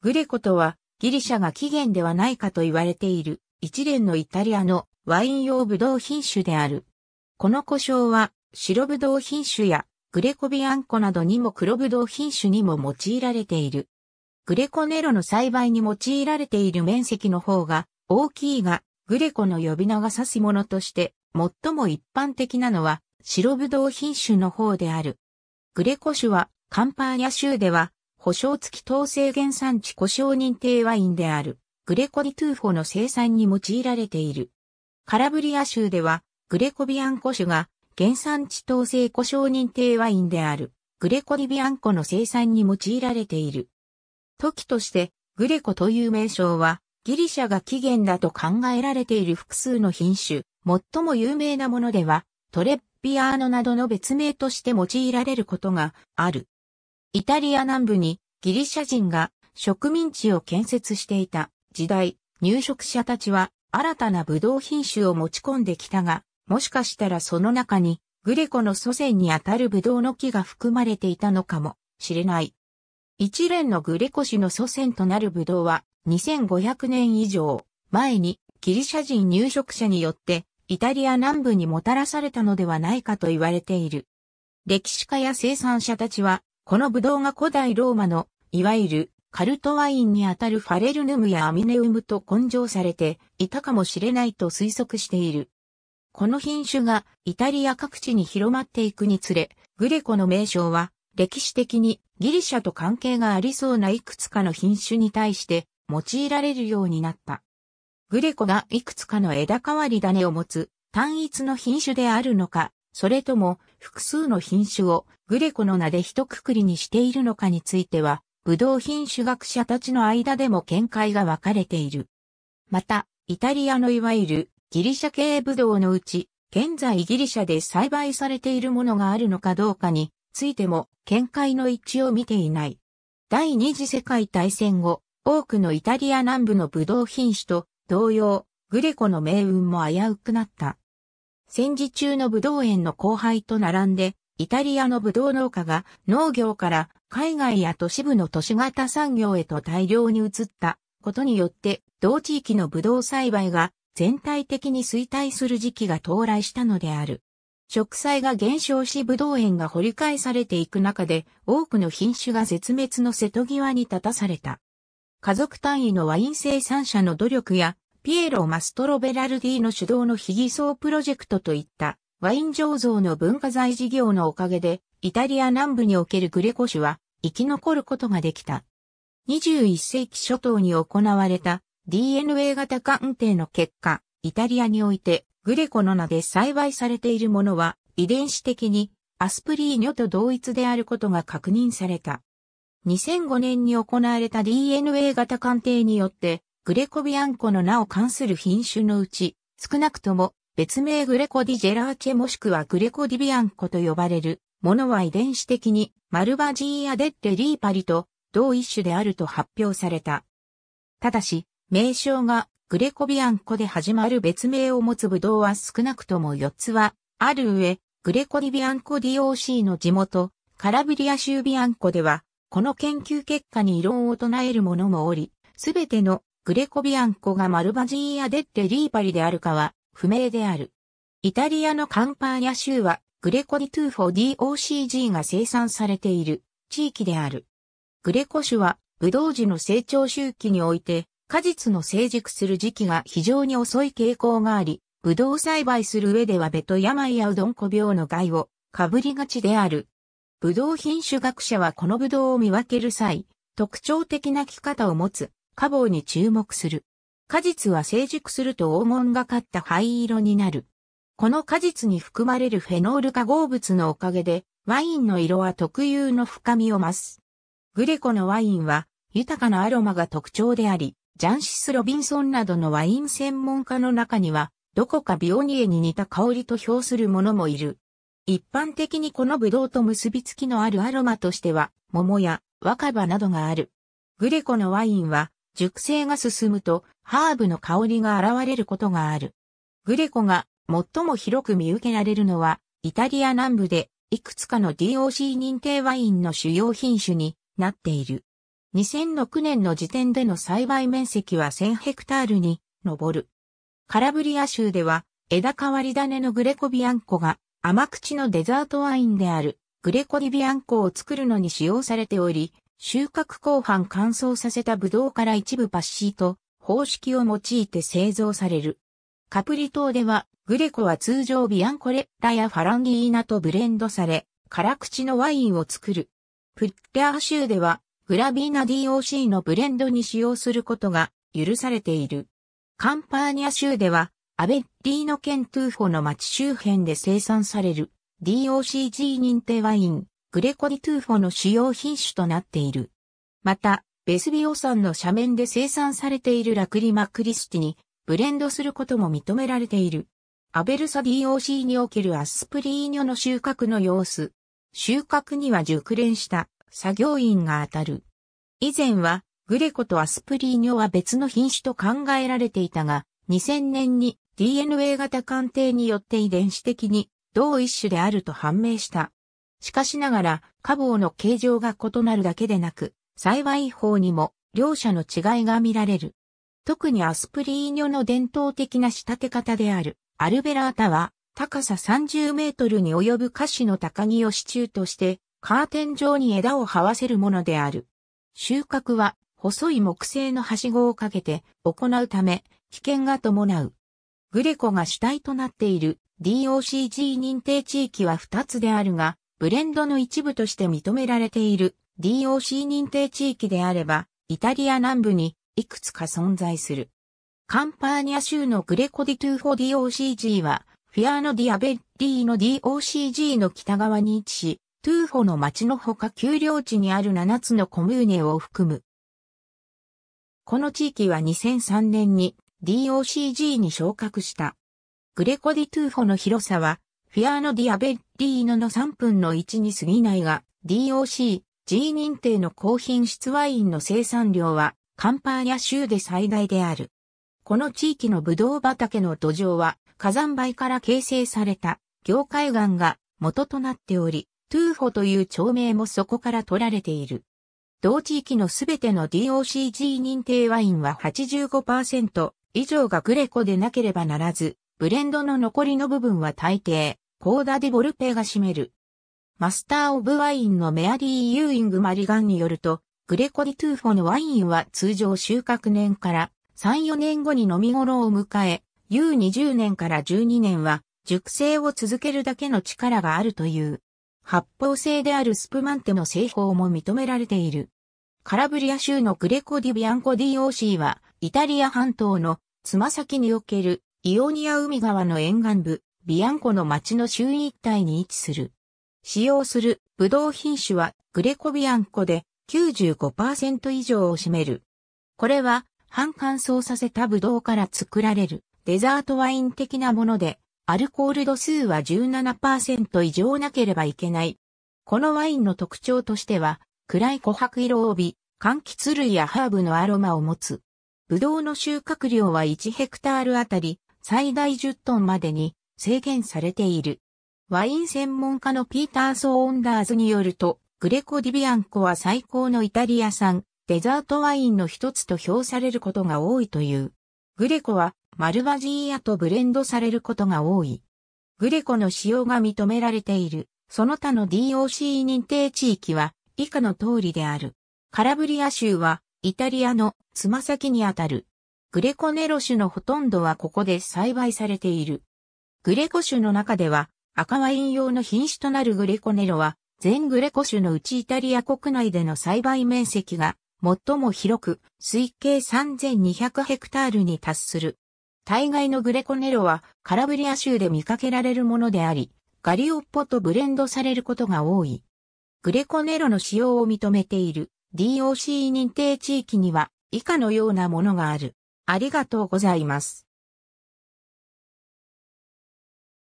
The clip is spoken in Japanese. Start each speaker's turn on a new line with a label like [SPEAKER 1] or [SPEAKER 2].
[SPEAKER 1] グレコとはギリシャが起源ではないかと言われている一連のイタリアのワイン用ブドウ品種である。この故障は白ブドウ品種やグレコビアンコなどにも黒ブドウ品種にも用いられている。グレコネロの栽培に用いられている面積の方が大きいが、グレコの呼び名が指すものとして最も一般的なのは白ブドウ品種の方である。グレコ種はカンパーニャ州では保証付き糖制原産地故障認定ワインである、グレコディトゥーフォの生産に用いられている。カラブリア州では、グレコビアンコ種が原産地糖制故障認定ワインである、グレコディビアンコの生産に用いられている。時として、グレコという名称は、ギリシャが起源だと考えられている複数の品種、最も有名なものでは、トレッピアーノなどの別名として用いられることがある。イタリア南部にギリシャ人が植民地を建設していた時代、入植者たちは新たなブドウ品種を持ち込んできたが、もしかしたらその中にグレコの祖先にあたるブドウの木が含まれていたのかもしれない。一連のグレコ氏の祖先となるブドウは2500年以上前にギリシャ人入植者によってイタリア南部にもたらされたのではないかと言われている。歴史家や生産者たちはこのブドウが古代ローマの、いわゆるカルトワインにあたるファレルヌムやアミネウムと混性されていたかもしれないと推測している。この品種がイタリア各地に広まっていくにつれ、グレコの名称は歴史的にギリシャと関係がありそうないくつかの品種に対して用いられるようになった。グレコがいくつかの枝変わり種を持つ単一の品種であるのか、それとも複数の品種をグレコの名で一括りにしているのかについては、ブドウ品種学者たちの間でも見解が分かれている。また、イタリアのいわゆるギリシャ系ブドウのうち、現在ギリシャで栽培されているものがあるのかどうかについても見解の一致を見ていない。第二次世界大戦後、多くのイタリア南部のブドウ品種と同様、グレコの命運も危うくなった。戦時中の武道園の後輩と並んで、イタリアの武道農家が農業から海外や都市部の都市型産業へと大量に移ったことによって、同地域の武道栽培が全体的に衰退する時期が到来したのである。植栽が減少し武道園が掘り返されていく中で多くの品種が絶滅の瀬戸際に立たされた。家族単位のワイン生産者の努力やピエロ・マストロ・ベラルディの主導の非偽装プロジェクトといったワイン醸造の文化財事業のおかげで、イタリア南部におけるグレコ種は生き残ることができた。21世紀初頭に行われた DNA 型鑑定の結果、イタリアにおいてグレコの名で栽培されているものは遺伝子的にアスプリーニョと同一であることが確認された。2005年に行われた DNA 型鑑定によってグレコビアンコの名を冠する品種のうち、少なくとも別名グレコディジェラーチェもしくはグレコディビアンコと呼ばれるものは遺伝子的にマルバジーアデッレリーパリと同一種であると発表された。ただし、名称がグレコビアンコで始まる別名を持つブドウは少なくとも4つはある上、グレコディビアンコ DOC の地元、カラブリア州ビアンコでは、この研究結果に異論を唱える者もおり、すべてのグレコビアンコがマルバジーア・デッテ・リーパリであるかは不明である。イタリアのカンパーニャ州はグレコディトゥーフォ DOCG が生産されている地域である。グレコ種はブドウ樹の成長周期において果実の成熟する時期が非常に遅い傾向があり、ブドウ栽培する上ではベト病やうどんこ病の害をかぶりがちである。ブドウ品種学者はこのブドウを見分ける際、特徴的な着方を持つ花房に注目する。果実は成熟すると黄金がかった灰色になる。この果実に含まれるフェノール化合物のおかげで、ワインの色は特有の深みを増す。グレコのワインは、豊かなアロマが特徴であり、ジャンシス・ロビンソンなどのワイン専門家の中には、どこかビオニエに似た香りと評する者のもいる。一般的にこのブドウと結びつきのあるアロマとしては、桃や若葉などがある。グレコのワインは、熟成が進むとハーブの香りが現れることがある。グレコが最も広く見受けられるのはイタリア南部でいくつかの DOC 認定ワインの主要品種になっている。2006年の時点での栽培面積は1000ヘクタールに上る。カラブリア州では枝変わり種のグレコビアンコが甘口のデザートワインであるグレコディビアンコを作るのに使用されており、収穫後半乾燥させたブドウから一部パッシート方式を用いて製造される。カプリ島では、グレコは通常ビアンコレッラやファランギーナとブレンドされ、辛口のワインを作る。プッテア州では、グラビーナ DOC のブレンドに使用することが許されている。カンパーニャ州では、アベッリーノ県トゥーフォの町周辺で生産される DOCG 認定ワイン、グレコディトゥーフォの主要品種となっている。また、ベスビオ山の斜面で生産されているラクリマクリスティにブレンドすることも認められている。アベルサ DOC におけるアスプリーニョの収穫の様子。収穫には熟練した作業員が当たる。以前はグレコとアスプリーニョは別の品種と考えられていたが、2000年に DNA 型鑑定によって遺伝子的に同一種であると判明した。しかしながら、火防の形状が異なるだけでなく、幸い方にも両者の違いが見られる。特にアスプリーニョの伝統的な仕立て方であるアルベラータは高さ30メートルに及ぶ菓子の高木を支柱としてカーテン状に枝を這わせるものである。収穫は細い木製のはしごをかけて行うため危険が伴う。グレコが主体となっている DOCG 認定地域は2つであるが、ブレンドの一部として認められている DOC 認定地域であれば、イタリア南部にいくつか存在する。カンパーニャ州のグレコディトゥーフォ DOCG は、フィアーノ・ディアベッリーの DOCG の北側に位置し、トゥーフォの町のほか丘陵地にある7つのコムーネを含む。この地域は2003年に DOCG に昇格した。グレコディトゥーフォの広さはフィアーノ・ディアベッディーノの3分の1に過ぎないが、DOC、G 認定の高品質ワインの生産量は、カンパーニャ州で最大である。この地域のブドウ畑の土壌は、火山灰から形成された、業界岩が元となっており、トゥーホという町名もそこから取られている。同地域のすべての DOCG 認定ワインは85%以上がグレコでなければならず、ブレンドの残りの部分は大抵、コーダ・デ・ボルペが占める。マスター・オブ・ワインのメアリー・ユーイング・マリガンによると、グレコ・ディ・トゥーフォのワインは通常収穫年から3、4年後に飲み頃を迎え、U20 年から12年は熟成を続けるだけの力があるという。発泡性であるスプマンテの製法も認められている。カラブリア州のグレコ・ディ・ビアンコ・ディ・オーシーは、イタリア半島のつま先におけるイオニア海側の沿岸部、ビアンコの町の周囲一帯に位置する。使用するブドウ品種はグレコビアンコで95%以上を占める。これは半乾燥させたブドウから作られるデザートワイン的なもので、アルコール度数は17%以上なければいけない。このワインの特徴としては、暗い琥珀色を帯び、柑橘類やハーブのアロマを持つ。ブドウの収穫量は1ヘクタールあたり最大10トンまでに制限されている。ワイン専門家のピーター・ソーンダーズによると、グレコ・ディビアンコは最高のイタリア産、デザートワインの一つと評されることが多いという。グレコはマルバジーヤとブレンドされることが多い。グレコの使用が認められている、その他の DOC 認定地域は以下の通りである。カラブリア州はイタリアのつま先にあたるグレコネロ種のほとんどはここで栽培されている。グレコ種の中では赤ワイン用の品種となるグレコネロは全グレコ種のうちイタリア国内での栽培面積が最も広く推計3200ヘクタールに達する。大概のグレコネロはカラブリア州で見かけられるものであり、ガリオッポとブレンドされることが多い。グレコネロの使用を認めている DOC 認定地域には以下のようなものがある。ありがとうございます。